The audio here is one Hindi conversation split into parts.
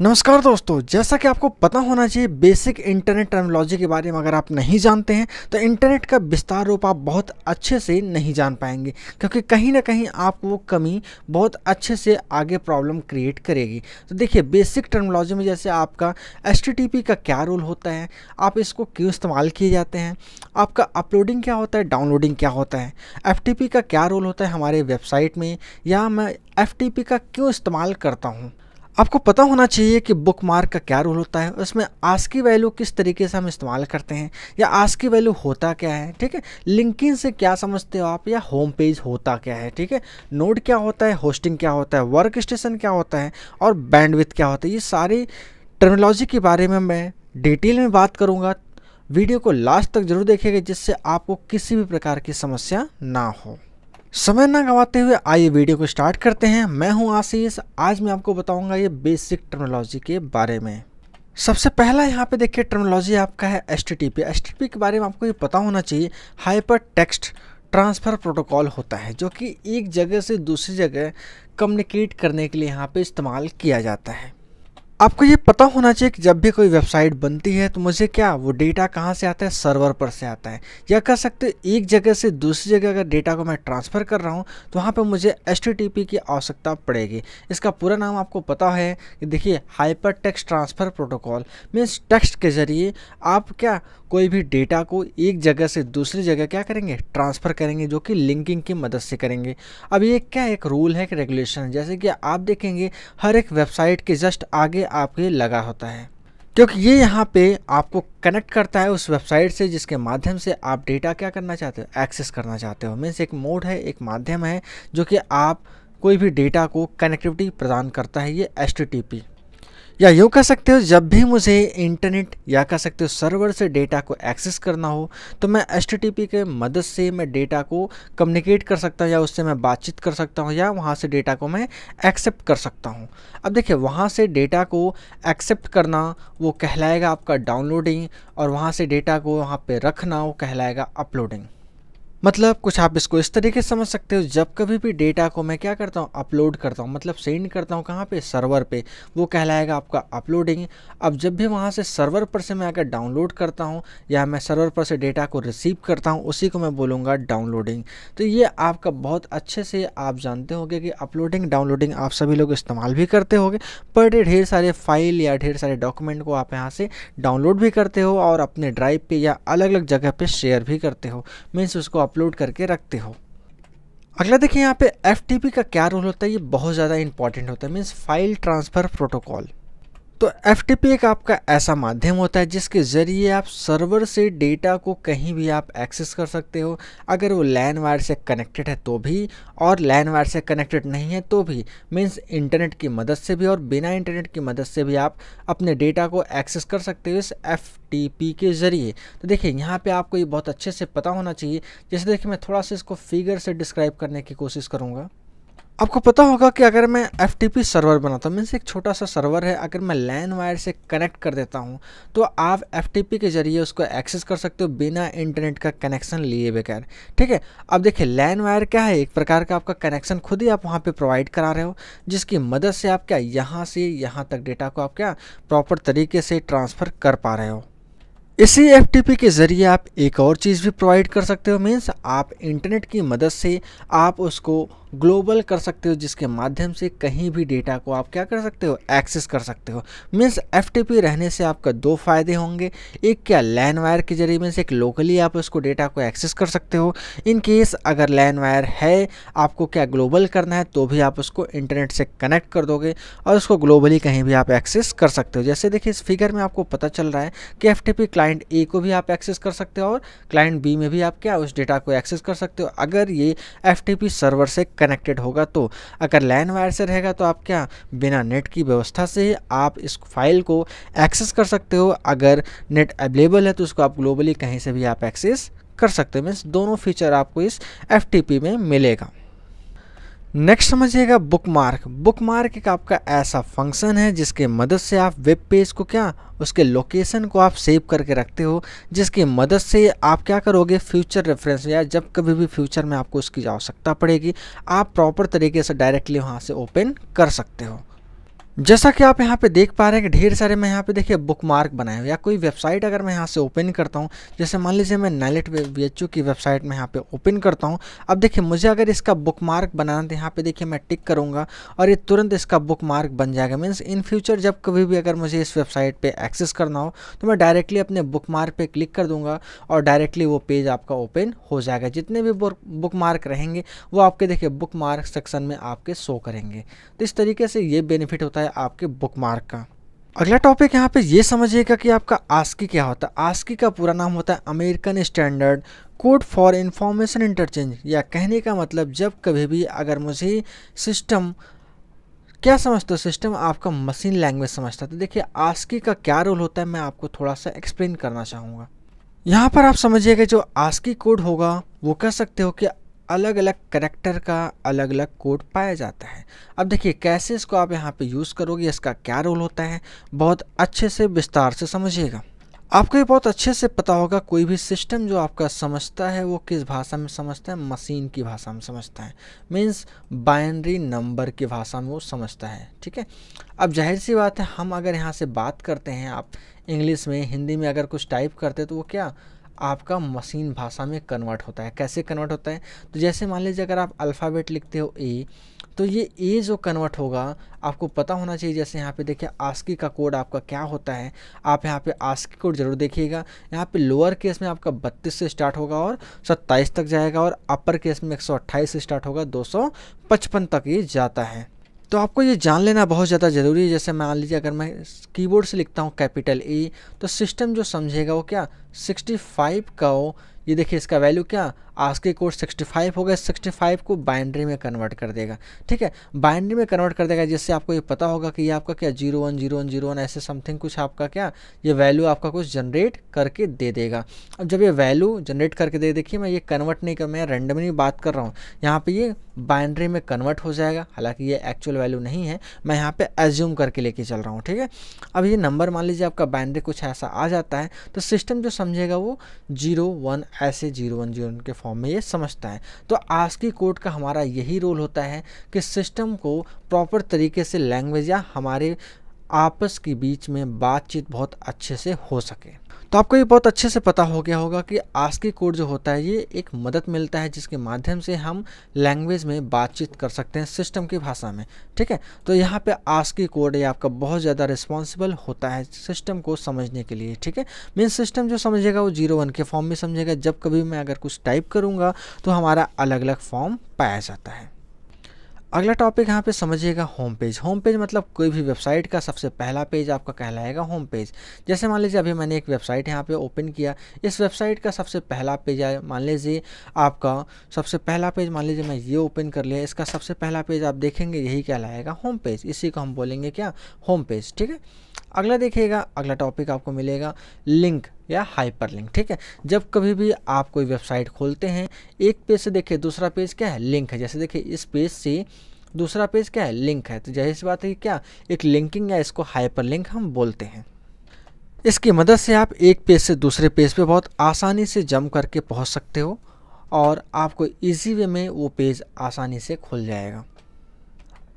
नमस्कार दोस्तों जैसा कि आपको पता होना चाहिए बेसिक इंटरनेट टर्मिनोलॉजी के बारे में अगर आप नहीं जानते हैं तो इंटरनेट का विस्तार रूप आप बहुत अच्छे से नहीं जान पाएंगे क्योंकि कहीं ना कहीं आप वो कमी बहुत अच्छे से आगे प्रॉब्लम क्रिएट करेगी तो देखिए बेसिक टर्मिनोलॉजी में जैसे आपका एच का क्या रोल होता है आप इसको क्यों इस्तेमाल किए जाते हैं आपका अपलोडिंग क्या होता है डाउनलोडिंग क्या होता है एफ का क्या रोल होता है हमारे वेबसाइट में या मैं एफ का क्यों इस्तेमाल करता हूँ आपको पता होना चाहिए कि बुक मार्क का क्या रोल होता है उसमें आज की वैल्यू किस तरीके से हम इस्तेमाल करते हैं या आज की वैल्यू होता क्या है ठीक है लिंकिन से क्या समझते हो आप या होम पेज होता क्या है ठीक है नोड क्या होता है होस्टिंग क्या होता है वर्क स्टेशन क्या होता है और बैंडविथ क्या होता है ये सारी टर्मिनोलॉजी के बारे में मैं डिटेल में बात करूँगा वीडियो को लास्ट तक जरूर देखेगा जिससे आपको किसी भी प्रकार की समस्या ना हो समय ना गंवाते हुए आइए वीडियो को स्टार्ट करते हैं मैं हूं आशीष आज मैं आपको बताऊंगा ये बेसिक टर्मोलॉजी के बारे में सबसे पहला यहाँ पे देखिए टर्मोलॉजी आपका है एस टी के बारे में आपको ये पता होना चाहिए हाइपर टेक्स्ट ट्रांसफ़र प्रोटोकॉल होता है जो कि एक जगह से दूसरी जगह कम्युनिकेट करने के लिए यहाँ पे इस्तेमाल किया जाता है आपको ये पता होना चाहिए कि जब भी कोई वेबसाइट बनती है तो मुझे क्या वो डेटा कहाँ से आता है सर्वर पर से आता है या कह सकते एक जगह से दूसरी जगह अगर डेटा को मैं ट्रांसफ़र कर रहा हूँ तो वहाँ पे मुझे एच की आवश्यकता पड़ेगी इसका पूरा नाम आपको पता है कि देखिए hyper text transfer protocol means text के ज़रिए आप क्या कोई भी डेटा को एक जगह से दूसरी जगह क्या करेंगे ट्रांसफ़र करेंगे जो कि लिंकिंग की मदद से करेंगे अब ये क्या एक रूल है एक रेगुलेशन है जैसे कि आप देखेंगे हर एक वेबसाइट के जस्ट आगे आपके लगा होता है क्योंकि ये यहाँ पे आपको कनेक्ट करता है उस वेबसाइट से जिसके माध्यम से आप डेटा क्या करना चाहते हो एक्सेस करना चाहते हो मीन्स एक मोड है एक माध्यम है जो कि आप कोई भी डेटा को कनेक्टिविटी प्रदान करता है ये एच या यूँ कह सकते हो जब भी मुझे इंटरनेट या कह सकते हो सर्वर से डेटा को एक्सेस करना हो तो मैं एच के मदद से मैं डेटा को कम्युनिकेट कर सकता हूँ या उससे मैं बातचीत कर सकता हूँ या वहाँ से डेटा को मैं एक्सेप्ट कर सकता हूँ अब देखिए वहाँ से डेटा को एक्सेप्ट करना वो कहलाएगा आपका डाउनलोडिंग और वहाँ से डेटा को वहाँ पर रखना वो कहलाएगा अपलोडिंग मतलब कुछ आप इसको इस तरीके से समझ सकते हो जब कभी भी डेटा को मैं क्या करता हूँ अपलोड करता हूँ मतलब सेंड करता हूँ कहाँ पे सर्वर पे वो कहलाएगा आपका अपलोडिंग अब जब भी वहाँ से सर्वर पर से मैं अगर डाउनलोड करता हूँ या मैं सर्वर पर से डेटा को रिसीव करता हूँ उसी को मैं बोलूँगा डाउनलोडिंग तो ये आपका बहुत अच्छे से आप जानते होंगे कि अपलोडिंग डाउनलोडिंग आप सभी लोग इस्तेमाल भी करते होगे पर ढेर सारे फाइल या ढेर सारे डॉक्यूमेंट को आप यहाँ से डाउनलोड भी करते हो और अपने ड्राइव पर या अलग अलग जगह पर शेयर भी करते हो मीन्स उसको अपलोड करके रखते हो अगला देखिए यहाँ पे एफ का क्या रोल होता है ये बहुत ज़्यादा इंपॉर्टेंट होता है मीन्स फाइल ट्रांसफ़र प्रोटोकॉल तो एफ एक आपका ऐसा माध्यम होता है जिसके ज़रिए आप सर्वर से डेटा को कहीं भी आप एक्सेस कर सकते हो अगर वो लैन वायर से कनेक्टेड है तो भी और लैन वायर से कनेक्टेड नहीं है तो भी मीन्स इंटरनेट की मदद से भी और बिना इंटरनेट की मदद से भी आप अपने डेटा को एक्सेस कर सकते हो इस एफ के ज़रिए तो देखिए यहाँ पर आपको ये बहुत अच्छे से पता होना चाहिए जैसे देखिए मैं थोड़ा सा इसको फिगर से डिस्क्राइब करने की कोशिश करूँगा आपको पता होगा कि अगर मैं एफ सर्वर बनाता हूँ मीन्स एक छोटा सा सर्वर है अगर मैं लैन वायर से कनेक्ट कर देता हूँ तो आप एफ के ज़रिए उसको एक्सेस कर सकते हो बिना इंटरनेट का कनेक्शन लिए बगैर ठीक है अब देखिए लैन वायर क्या है एक प्रकार का आपका कनेक्शन खुद ही आप वहाँ पे प्रोवाइड करा रहे हो जिसकी मदद से आप क्या यहाँ से यहाँ तक डेटा को आप क्या प्रॉपर तरीके से ट्रांसफ़र कर पा रहे हो इसी एफ के ज़रिए आप एक और चीज़ भी प्रोवाइड कर सकते हो मीन्स आप इंटरनेट की मदद से आप उसको ग्लोबल कर सकते हो जिसके माध्यम से कहीं भी डेटा को आप क्या कर सकते हो एक्सेस कर सकते हो मीन्स एफ रहने से आपका दो फायदे होंगे एक क्या लैन वायर के जरिए में से एक लोकली आप उसको डेटा को एक्सेस कर सकते हो इन केस अगर लैन वायर है आपको क्या ग्लोबल करना है तो भी आप उसको इंटरनेट से कनेक्ट कर दोगे और उसको ग्लोबली कहीं भी आप एक्सेस कर सकते हो जैसे देखिए इस फिगर में आपको पता चल रहा है कि एफ क्लाइंट ए को भी आप एक्सेस कर सकते हो और क्लाइंट बी में भी आप क्या उस डेटा को एक्सेस कर सकते हो अगर ये एफ सर्वर से कनेक्टेड होगा तो अगर लैंड वायर से रहेगा तो आप क्या बिना नेट की व्यवस्था से आप इस फाइल को एक्सेस कर सकते हो अगर नेट अवेलेबल है तो उसको आप ग्लोबली कहीं से भी आप एक्सेस कर सकते हो मीन्स दोनों फीचर आपको इस एफ में मिलेगा नेक्स्ट समझिएगा बुक मार्क बुक मार्क एक आपका ऐसा फंक्शन है जिसके मदद से आप वेब पेज को क्या उसके लोकेशन को आप सेव करके रखते हो जिसकी मदद से आप क्या करोगे फ्यूचर रेफरेंस या जब कभी भी फ्यूचर में आपको उसकी आवश्यकता पड़ेगी आप प्रॉपर तरीके से डायरेक्टली वहाँ से ओपन कर सकते हो जैसा कि आप यहाँ पे देख पा रहे हैं कि ढेर सारे मैं यहाँ पे देखिए बुक मार्क बनाए हुए या कोई वेबसाइट अगर मैं यहाँ से ओपन करता हूँ जैसे मान लीजिए मैं नैलेट वी एच की वेबसाइट में यहाँ पे ओपन करता हूँ अब देखिए मुझे अगर इसका बुक मार्क बनाना तो यहाँ पे देखिए मैं टिक करूँगा और ये तुरंत इसका बुक मार्क बन जाएगा मीन्स इन फ्यूचर जब कभी भी अगर मुझे इस वेबसाइट पर एक्सेस करना हो तो मैं डायरेक्टली अपने बुक मार्क पर क्लिक कर दूँगा और डायरेक्टली वो पेज आपका ओपन हो जाएगा जितने भी बुक मार्क रहेंगे वो आपके देखिए बुक मार्क सेक्शन में आपके शो करेंगे तो इस तरीके से ये बेनिफिट होता है है आपके बुकमार्क का अगला टॉपिक यहाँ पे ये समझिएगा कि आपका आस्की क्या होता है आस्की का पूरा नाम होता है American standard code for information interchange या कहने का मतलब जब कभी भी अगर मुझे सिस्टम क्या समझते हो सिस्टम आपका मशीन लैंग्वेज समझता है तो देखिए आस्की का क्या रोल होता है मैं आपको थोड़ा सा एक्सप्लेन करना चाहूँगा यहाँ पर आप समझिएगा जो आस्की कोड होगा वो कह सकते हो कि अलग अलग करेक्टर का अलग अलग कोड पाया जाता है अब देखिए कैसे इसको आप यहाँ पे यूज़ करोगे इसका क्या रोल होता है बहुत अच्छे से विस्तार से समझिएगा आपको ये बहुत अच्छे से पता होगा कोई भी सिस्टम जो आपका समझता है वो किस भाषा में समझता है मशीन की भाषा में समझता है मीन्स बाइनरी नंबर की भाषा में वो समझता है ठीक है अब जाहिर सी बात है हम अगर यहाँ से बात करते हैं आप इंग्लिश में हिंदी में अगर कुछ टाइप करते तो वो क्या आपका मशीन भाषा में कन्वर्ट होता है कैसे कन्वर्ट होता है तो जैसे मान लीजिए अगर आप अल्फ़ाबेट लिखते हो ए तो ये ए जो कन्वर्ट होगा आपको पता होना चाहिए जैसे यहाँ पे देखिए आस्की का कोड आपका क्या होता है आप यहाँ पे आस्की कोड ज़रूर देखिएगा यहाँ पे लोअर केस में आपका 32 से स्टार्ट होगा और 27 तक जाएगा और अपर केस में 128 से स्टार्ट होगा 255 तक ये जाता है तो आपको ये जान लेना बहुत ज़्यादा ज़रूरी है जैसे मान लीजिए अगर मैं कीबोर्ड से लिखता हूँ कैपिटल ए e, तो सिस्टम जो समझेगा वो क्या 65 का हो ये देखिए इसका वैल्यू क्या आस्की कोड 65 हो इस 65 को बाइंड्री में कन्वर्ट कर देगा ठीक है बाइंड्री में कन्वर्ट कर देगा जिससे आपको ये पता होगा कि ये आपका क्या zero one zero one zero one ऐसे समथिंग कुछ आपका क्या ये वैल्यू आपका कुछ जनरेट करके दे देगा अब जब ये वैल्यू जनरेट करके दे देखिए मैं ये कन्वर्ट नहीं कर मैं रेंडमली बात कर रहा हूँ यहाँ पर ये बाइंड्री में कन्वर्ट हो जाएगा हालाँकि ये एक्चुअल वैल्यू नहीं है मैं यहाँ पर एज्यूम करके लेके चल रहा हूँ ठीक है अब ये नंबर मान लीजिए आपका बाइंड्री कुछ ऐसा आ जाता है तो सिस्टम जो समझेगा वो जीरो वन ऐसे जीरो वन जीरो के फॉर्म फॉर्म में ये समझता है तो आज की कोर्ट का हमारा यही रोल होता है कि सिस्टम को प्रॉपर तरीके से लैंग्वेज या हमारे आपस के बीच में बातचीत बहुत अच्छे से हो सके तो आपको ये बहुत अच्छे से पता हो गया होगा कि आस्की कोड जो होता है ये एक मदद मिलता है जिसके माध्यम से हम लैंग्वेज में बातचीत कर सकते हैं सिस्टम की भाषा में ठीक है तो यहाँ पे आस्की कोड ये आपका बहुत ज़्यादा रिस्पॉन्सिबल होता है सिस्टम को समझने के लिए ठीक है मीन सिस्टम जो समझेगा वो जीरो वन के फॉर्म में समझेगा जब कभी मैं अगर कुछ टाइप करूँगा तो हमारा अलग अलग फॉर्म पाया जाता है अगला टॉपिक यहाँ पे समझिएगा होम पेज होम पेज मतलब कोई भी वेबसाइट का सबसे पहला पेज आपका कहलाएगा होम पेज जैसे मान लीजिए अभी मैंने एक वेबसाइट यहाँ पे ओपन किया इस वेबसाइट का सबसे पहला पेज आया मान लीजिए आपका सबसे पहला पेज मान लीजिए मैं ये ओपन कर लिया इसका सबसे पहला पेज आप देखेंगे यही कहलाएगा होम पेज इसी को हम बोलेंगे क्या होम पेज ठीक है अगला देखिएगा अगला टॉपिक आपको मिलेगा लिंक या हाइपरलिंक ठीक है जब कभी भी आप कोई वेबसाइट खोलते हैं एक पेज से देखिए दूसरा पेज क्या है लिंक है जैसे देखिए इस पेज से दूसरा पेज क्या है लिंक है तो जाहिर सी बात है कि क्या एक लिंकिंग या इसको हाइपरलिंक हम बोलते हैं इसकी मदद से आप एक पेज से दूसरे पेज पे बहुत आसानी से जम करके पहुंच सकते हो और आपको इजी वे में वो पेज आसानी से खुल जाएगा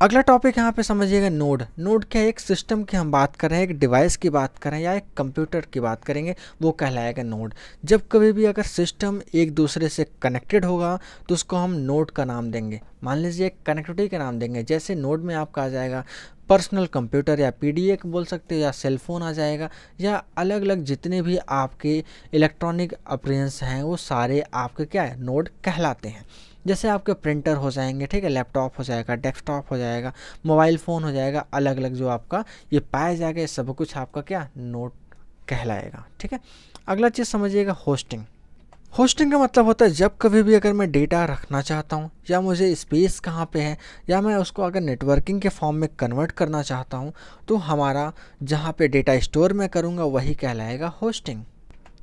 अगला टॉपिक यहाँ पे समझिएगा नोड नोड क्या एक सिस्टम की हम बात कर रहे हैं एक डिवाइस की बात कर रहे हैं या एक कंप्यूटर की बात करेंगे वो कहलाएगा नोड जब कभी भी अगर सिस्टम एक दूसरे से कनेक्टेड होगा तो उसको हम नोड का नाम देंगे मान लीजिए कनेक्टिविटी का नाम देंगे जैसे नोड में आपका आ जाएगा पर्सनल कंप्यूटर या पी डी बोल सकते हो या सेलफोन आ जाएगा या अलग अलग जितने भी आपके इलेक्ट्रॉनिक अप्रियंस हैं वो सारे आपके क्या है नोड कहलाते हैं जैसे आपके प्रिंटर हो जाएंगे ठीक है लैपटॉप हो जाएगा डेस्कटॉप हो जाएगा मोबाइल फ़ोन हो जाएगा अलग अलग जो आपका ये पाया जाएगा सब कुछ आपका क्या नोट कहलाएगा ठीक है अगला चीज़ समझिएगा होस्टिंग होस्टिंग का मतलब होता है जब कभी भी अगर मैं डेटा रखना चाहता हूँ या मुझे स्पेस कहाँ पे है या मैं उसको अगर नेटवर्किंग के फॉर्म में कन्वर्ट करना चाहता हूँ तो हमारा जहाँ पे डेटा स्टोर मैं करूँगा वही कहलाएगा होस्टिंग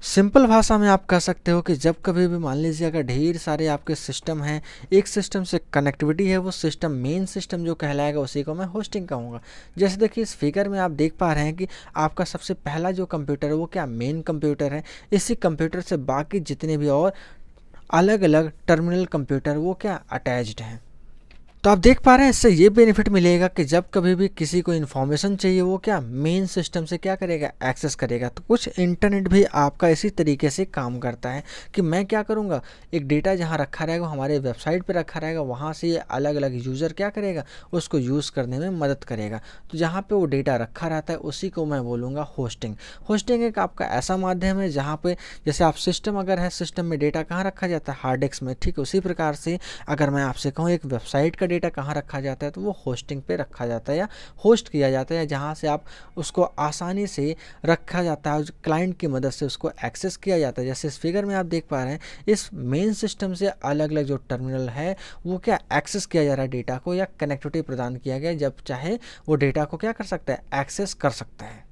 सिंपल भाषा में आप कह सकते हो कि जब कभी भी मान लीजिए अगर ढेर सारे आपके सिस्टम हैं एक सिस्टम से कनेक्टिविटी है वो सिस्टम मेन सिस्टम जो कहलाएगा उसी को मैं होस्टिंग कहूँगा जैसे देखिए इस फिगर में आप देख पा रहे हैं कि आपका सबसे पहला जो कंप्यूटर है वो क्या मेन कंप्यूटर है इसी कंप्यूटर से बाकी जितने भी और अलग अलग टर्मिनल कंप्यूटर वो क्या अटैच्ड हैं तो आप देख पा रहे हैं इससे ये बेनिफिट मिलेगा कि जब कभी भी किसी को इन्फॉर्मेशन चाहिए वो क्या मेन सिस्टम से क्या करेगा एक्सेस करेगा तो कुछ इंटरनेट भी आपका इसी तरीके से काम करता है कि मैं क्या करूँगा एक डेटा जहाँ रखा रहेगा हमारे वेबसाइट पर रखा रहेगा वहाँ से अलग अलग यूज़र क्या करेगा उसको यूज़ करने में मदद करेगा तो जहाँ पर वो डेटा रखा रहता है उसी को मैं बोलूँगा होस्टिंग होस्टिंग एक आपका ऐसा माध्यम है जहाँ पर जैसे आप सिस्टम अगर है सिस्टम में डेटा कहाँ रखा जाता है हार्ड डिस्क में ठीक उसी प्रकार से अगर मैं आपसे कहूँ एक वेबसाइट का डेटा डेटा कहाँ रखा जाता है तो वो होस्टिंग पे रखा जाता है या होस्ट किया जाता है जहाँ से आप उसको आसानी से रखा जाता है क्लाइंट की मदद से उसको एक्सेस किया जाता है जैसे इस फिगर में आप देख पा रहे हैं इस मेन सिस्टम से अलग अलग जो टर्मिनल है वो क्या एक्सेस किया जा रहा है डेटा को या कनेक्टिविटी प्रदान किया गया जब चाहे वो डेटा को क्या कर सकता है एक्सेस कर सकता है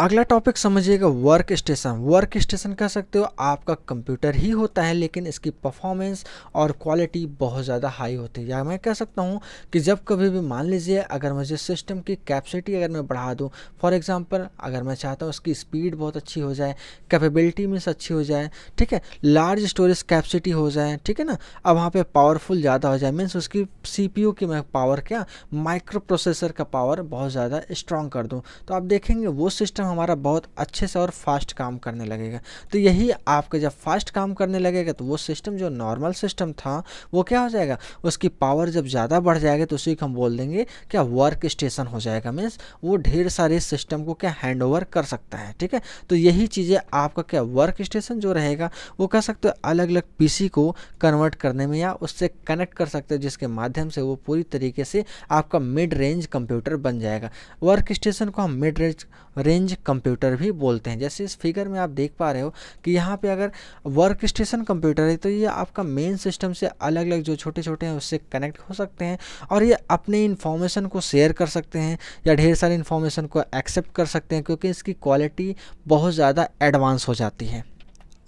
अगला टॉपिक समझिएगा वर्क स्टेशन वर्क स्टेशन कह सकते हो आपका कंप्यूटर ही होता है लेकिन इसकी परफॉर्मेंस और क्वालिटी बहुत ज़्यादा हाई होती है या मैं कह सकता हूँ कि जब कभी भी मान लीजिए अगर मुझे सिस्टम की कैपेसिटी अगर मैं बढ़ा दूँ फॉर एग्ज़ाम्पल अगर मैं चाहता हूँ उसकी स्पीड बहुत अच्छी हो जाए कैपेबिलिटी मीन्स अच्छी हो जाए ठीक है लार्ज स्टोरेज कैपेसिटी हो जाए ठीक है ना अब वहाँ पर पावरफुल ज़्यादा हो जाए मीन्स उसकी सी की मैं पावर क्या माइक्रो प्रोसेसर का पावर बहुत ज़्यादा स्ट्रॉन्ग कर दूँ तो आप देखेंगे वो सिस्टम हमारा बहुत अच्छे से और फास्ट काम करने लगेगा तो यही आपका जब फास्ट काम करने लगेगा तो वो सिस्टम जो नॉर्मल सिस्टम था वो क्या हो जाएगा उसकी पावर जब ज़्यादा बढ़ जाएगी तो उसी को हम बोल देंगे क्या वर्क स्टेशन हो जाएगा मीन्स वो ढेर सारे सिस्टम को क्या हैंड ओवर कर सकता है ठीक है तो यही चीज़ें आपका क्या वर्क स्टेशन जो रहेगा वो कह सकते हो अलग अलग पीसी को कन्वर्ट करने में या उससे कनेक्ट कर सकते हो जिसके माध्यम से वो पूरी तरीके से आपका मिड रेंज कंप्यूटर बन जाएगा वर्क स्टेशन को हम मिड रेंज रेंज कंप्यूटर भी बोलते हैं जैसे इस फिगर में आप देख पा रहे हो कि यहाँ पे अगर वर्क स्टेशन कंप्यूटर है तो ये आपका मेन सिस्टम से अलग अलग जो छोटे छोटे हैं उससे कनेक्ट हो सकते हैं और ये अपने इन्फॉर्मेशन को शेयर कर सकते हैं या ढेर सारी इन्फॉर्मेशन को एक्सेप्ट कर सकते हैं क्योंकि इसकी क्वालिटी बहुत ज़्यादा एडवांस हो जाती है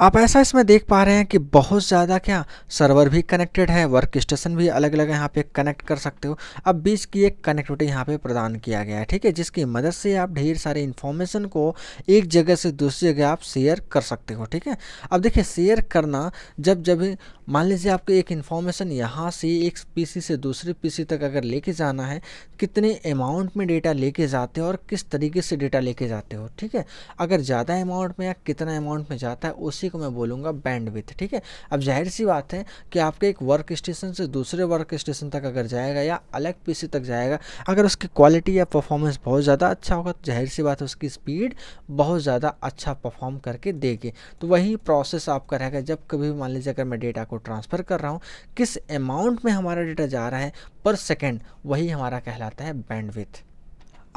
आप ऐसा इसमें देख पा रहे हैं कि बहुत ज़्यादा क्या सर्वर भी कनेक्टेड है वर्क स्टेशन भी अलग अलग यहाँ पे कनेक्ट कर सकते हो अब बीच की एक कनेक्टिविटी यहाँ पे प्रदान किया गया है ठीक है जिसकी मदद से आप ढेर सारे इन्फॉर्मेशन को एक जगह से दूसरी जगह आप शेयर कर सकते हो ठीक है अब देखिए शेयर करना जब जब मान लीजिए आपको एक इन्फॉर्मेशन यहाँ से एक पी से दूसरे पी तक अगर लेके जाना है कितने अमाउंट में डेटा लेके जाते हो और किस तरीके से डेटा लेके जाते हो ठीक है अगर ज़्यादा अमाउंट में या कितना अमाउंट में जाता है उसी को मैं बोलूँगा बैंड ठीक है अब जाहिर सी बात है कि आपके एक वर्क स्टेशन से दूसरे वर्क स्टेशन तक अगर जाएगा या अलग पीसी तक जाएगा अगर उसकी क्वालिटी या परफॉर्मेंस बहुत ज़्यादा अच्छा होगा तो जाहिर सी बात है उसकी स्पीड बहुत ज़्यादा अच्छा परफॉर्म करके देगी तो वही प्रोसेस आपका रहेगा जब कभी मान लीजिए अगर मैं डेटा को ट्रांसफ़र कर रहा हूँ किस अमाउंट में हमारा डेटा जा रहा है पर सेकेंड वही हमारा कहलाता है बैंडविथ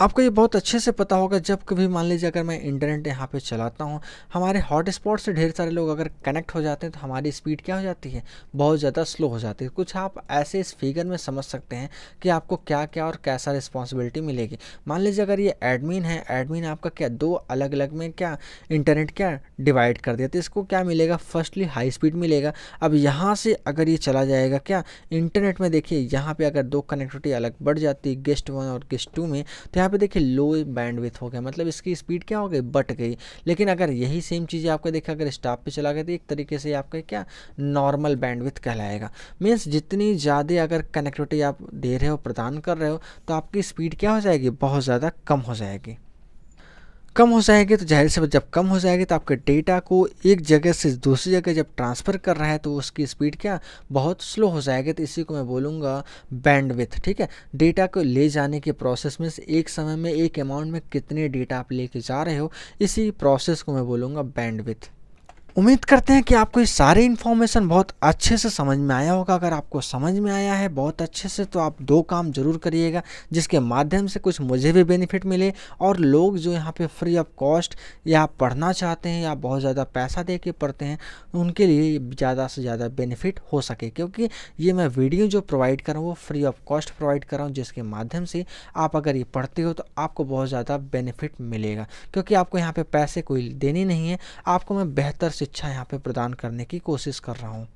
आपको ये बहुत अच्छे से पता होगा जब कभी मान लीजिए अगर मैं इंटरनेट यहाँ पे चलाता हूँ हमारे हॉटस्पॉट से ढेर सारे लोग अगर कनेक्ट हो जाते हैं तो हमारी स्पीड क्या हो जाती है बहुत ज़्यादा स्लो हो जाती है कुछ आप ऐसे इस फिगर में समझ सकते हैं कि आपको क्या क्या और कैसा रिस्पॉन्सिबिलिटी मिलेगी मान लीजिए अगर ये एडमिन है एडमिन आपका क्या दो अलग अलग में क्या इंटरनेट क्या डिवाइड कर दिया तो इसको क्या मिलेगा फर्स्टली हाई स्पीड मिलेगा अब यहाँ से अगर ये चला जाएगा क्या इंटरनेट में देखिए यहाँ पर अगर दो कनेक्टिविटी अलग बढ़ जाती है गेस्ट वन और गेस्ट टू में तो यहाँ पे देखिए लो बैंडविथ हो गया मतलब इसकी स्पीड क्या हो गई बट गई लेकिन अगर यही सेम चीज़ आपका देखिए अगर स्टाफ पे चला गया तो एक तरीके से आपका क्या नॉर्मल बैंडविथ कहलाएगा मीन्स जितनी ज़्यादा अगर कनेक्टिविटी आप दे रहे हो प्रदान कर रहे हो तो आपकी स्पीड क्या हो जाएगी बहुत ज़्यादा कम हो जाएगी कम हो जाएंगे तो जाहिर से जब कम हो जाएंगे तो आपके डेटा को एक जगह से दूसरी जगह जब ट्रांसफ़र कर रहा है तो उसकी स्पीड क्या बहुत स्लो हो जाएगी तो इसी को मैं बोलूँगा बैंडविथ ठीक है डेटा को ले जाने के प्रोसेस में एक समय में एक अमाउंट में कितने डेटा आप लेके जा रहे हो इसी प्रोसेस को मैं बोलूँगा बैंडविथ उम्मीद करते हैं कि आपको ये सारे इन्फॉर्मेशन बहुत अच्छे से समझ में आया होगा अगर आपको समझ में आया है बहुत अच्छे से तो आप दो काम जरूर करिएगा जिसके माध्यम से कुछ मुझे भी बेनिफिट मिले और लोग जो यहाँ पे फ्री ऑफ कॉस्ट या पढ़ना चाहते हैं या बहुत ज़्यादा पैसा दे के पढ़ते हैं उनके लिए ज़्यादा से ज़्यादा बेनिफिट हो सके क्योंकि ये मैं वीडियो जो प्रोवाइड कर रहा हूँ वो फ्री ऑफ कॉस्ट प्रोवाइड कर रहा हूँ जिसके माध्यम से आप अगर ये पढ़ते हो तो आपको बहुत ज़्यादा बेनिफिट मिलेगा क्योंकि आपको यहाँ पर पैसे कोई देने नहीं है आपको मैं बेहतर से शिक्षा यहाँ पे प्रदान करने की कोशिश कर रहा हूँ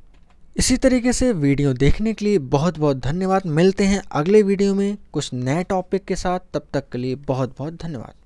इसी तरीके से वीडियो देखने के लिए बहुत बहुत धन्यवाद मिलते हैं अगले वीडियो में कुछ नए टॉपिक के साथ तब तक के लिए बहुत बहुत धन्यवाद